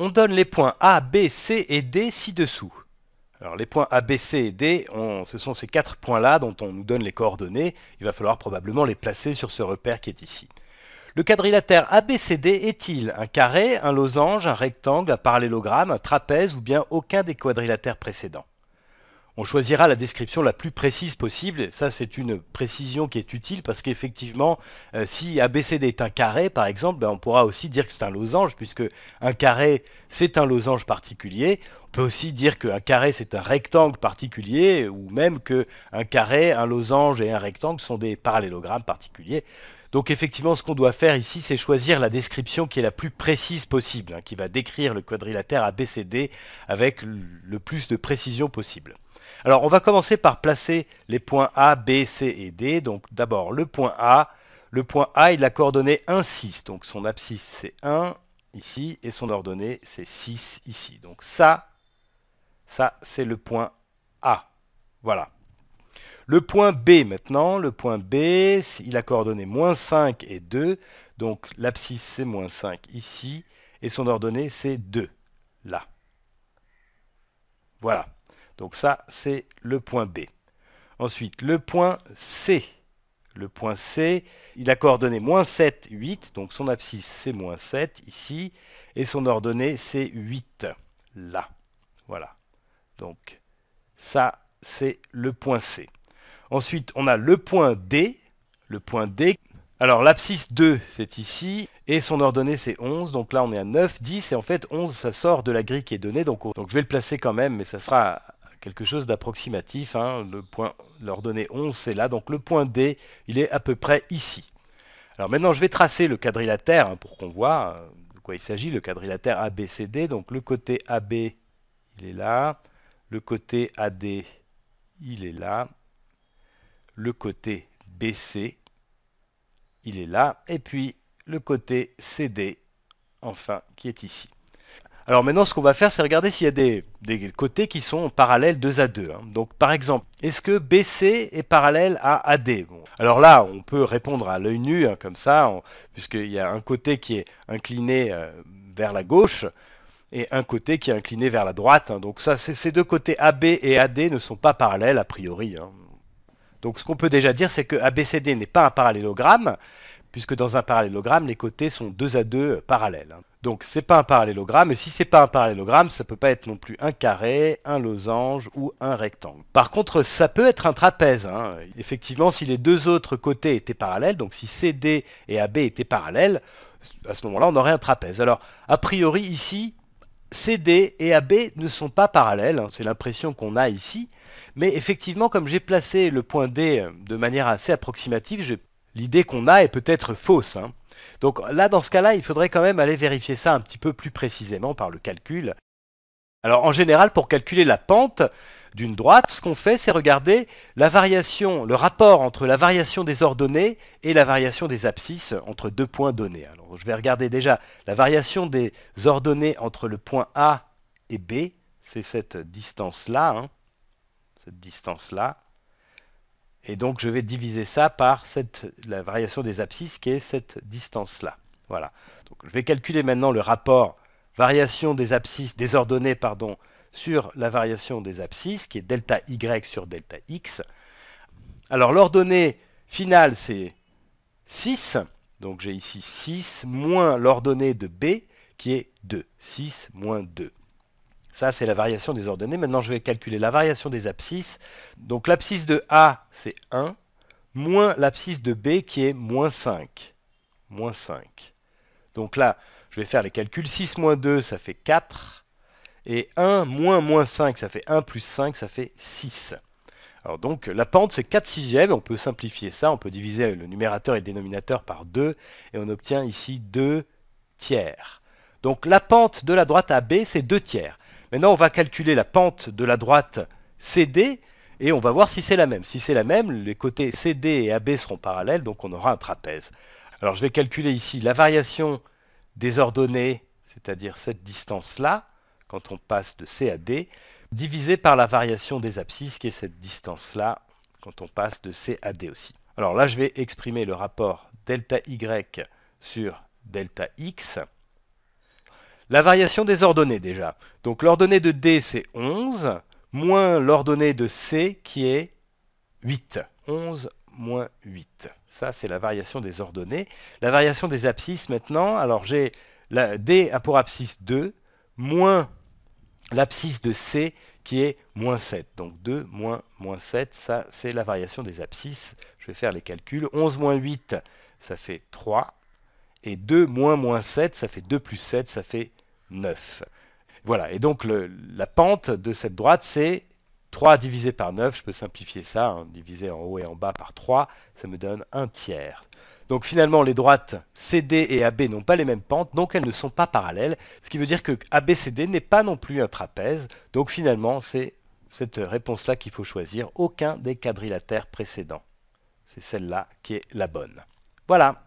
On donne les points A, B, C et D ci-dessous. Alors les points A, B, C et D, ce sont ces quatre points-là dont on nous donne les coordonnées. Il va falloir probablement les placer sur ce repère qui est ici. Le quadrilatère ABCD est-il un carré, un losange, un rectangle, un parallélogramme, un trapèze ou bien aucun des quadrilatères précédents on choisira la description la plus précise possible. Ça, c'est une précision qui est utile parce qu'effectivement, euh, si ABCD est un carré, par exemple, ben, on pourra aussi dire que c'est un losange, puisque un carré, c'est un losange particulier. On peut aussi dire qu'un carré, c'est un rectangle particulier, ou même qu'un carré, un losange et un rectangle sont des parallélogrammes particuliers. Donc effectivement, ce qu'on doit faire ici, c'est choisir la description qui est la plus précise possible, hein, qui va décrire le quadrilatère ABCD avec le plus de précision possible. Alors on va commencer par placer les points A, B, C et D. Donc d'abord le point A. Le point A il a la coordonnée 1, 6. Donc son abscisse c'est 1 ici et son ordonnée c'est 6 ici. Donc ça, ça c'est le point A. Voilà. Le point B maintenant, le point B, il a coordonné moins 5 et 2, donc l'abscisse c'est moins 5 ici, et son ordonnée c'est 2, là. Voilà. Donc ça, c'est le point B. Ensuite, le point C. Le point C, il a coordonné moins 7, 8, donc son abscisse c'est moins 7 ici, et son ordonnée c'est 8, là. Voilà. Donc ça, c'est le point C. Ensuite, on a le point D. Le point D. Alors l'abscisse 2, c'est ici, et son ordonnée c'est 11, donc là on est à 9, 10, et en fait 11 ça sort de la grille qui est donnée, donc, donc je vais le placer quand même, mais ça sera quelque chose d'approximatif. Hein. Le point, l'ordonnée 11, c'est là. Donc le point D, il est à peu près ici. Alors maintenant, je vais tracer le quadrilatère hein, pour qu'on voit hein, de quoi il s'agit. Le quadrilatère ABCD. Donc le côté AB, il est là. Le côté AD, il est là. Le côté BC, il est là. Et puis le côté CD, enfin, qui est ici. Alors maintenant, ce qu'on va faire, c'est regarder s'il y a des, côtés qui sont parallèles 2 à 2. Hein. Donc par exemple, est-ce que BC est parallèle à AD Alors là, on peut répondre à l'œil nu, hein, comme ça, puisqu'il y a un côté qui est incliné euh, vers la gauche et un côté qui est incliné vers la droite. Hein. Donc ça, ces deux côtés AB et AD ne sont pas parallèles a priori. Donc ce qu'on peut déjà dire, c'est que ABCD n'est pas un parallélogramme, puisque dans un parallélogramme, les côtés sont 2 à 2 euh, parallèles. Donc c'est pas un parallélogramme, et si c'est pas un parallélogramme, ça peut pas être non plus un carré, un losange ou un rectangle. Par contre, ça peut être un trapèze. Hein. Effectivement, si les deux autres côtés étaient parallèles, donc si CD et AB étaient parallèles, à ce moment-là, on aurait un trapèze. Alors, a priori, ici, CD et AB ne sont pas parallèles, hein, c'est l'impression qu'on a ici, mais effectivement, comme j'ai placé le point D euh, de manière assez approximative, je l'idée qu'on a est peut-être fausse. Hein. Donc là, dans ce cas-là, il faudrait quand même aller vérifier ça un petit peu plus précisément par le calcul. Alors en général, pour calculer la pente d'une droite, ce qu'on fait, c'est regarder la variation, le rapport entre la variation des ordonnées et la variation des abscisses entre deux points donnés. Alors je vais regarder déjà la variation des ordonnées entre le point A et B, c'est cette distance-là, hein. cette distance-là. Et donc je vais diviser ça par la variation des abscisses qui est cette distance-là. Voilà. je vais calculer maintenant le rapport variation des abscisses, des ordonnées, pardon, sur la variation des abscisses, qui est delta y sur delta x. Alors l'ordonnée finale, c'est 6. Donc j'ai ici 6 moins l'ordonnée de b, qui est 2. 6 moins 2. Ça, c'est la variation des ordonnées. Maintenant, je vais calculer la variation des abscisses. Donc l'abscisse de A, c'est 1, moins l'abscisse de B qui est moins 5. 5. Donc là, je vais faire les calculs. 6 moins 2, ça fait 4. Et 1 moins moins 5, ça fait 1 plus 5, ça fait 6. Alors donc la pente c'est 4 sixièmes, on peut simplifier ça, on peut diviser le numérateur et le dénominateur par 2 et on obtient ici 2 tiers. Donc la pente de la droite à B c'est 2 tiers. Maintenant, on va calculer la pente de la droite CD et on va voir si c'est la même. Si c'est la même, les côtés CD et AB seront parallèles, donc on aura un trapèze. Alors je vais calculer ici la variation des ordonnées, c'est-à-dire cette distance-là, quand on passe de C à D, divisée par la variation des abscisses, qui est cette distance-là, quand on passe de C à D aussi. Alors là, je vais exprimer le rapport delta Y sur delta X. La variation des ordonnées déjà. Donc l'ordonnée de D c'est 11, moins l'ordonnée de C qui est 8. 11 moins 8. Ça c'est la variation des ordonnées. La variation des abscisses maintenant, alors j'ai la D a pour abscisse 2, moins l'abscisse de C qui est moins 7. Donc 2 moins moins 7, ça c'est la variation des abscisses. Je vais faire les calculs. 11 moins 8, ça fait 3. Et 2 moins moins 7, ça fait 2 plus 7, ça fait 9. Voilà, et donc la pente de cette droite, c'est 3 divisé par 9, je peux simplifier ça, divisé hein. diviser en haut et en bas par 3, ça me donne un tiers. Donc finalement, les droites CD et AB n'ont pas les mêmes pentes, donc elles ne sont pas parallèles, ce qui veut dire que ABCD n'est pas non plus un trapèze, donc finalement, c'est cette réponse-là qu'il faut choisir, aucun des quadrilatères précédents. C'est celle-là qui est la bonne. Voilà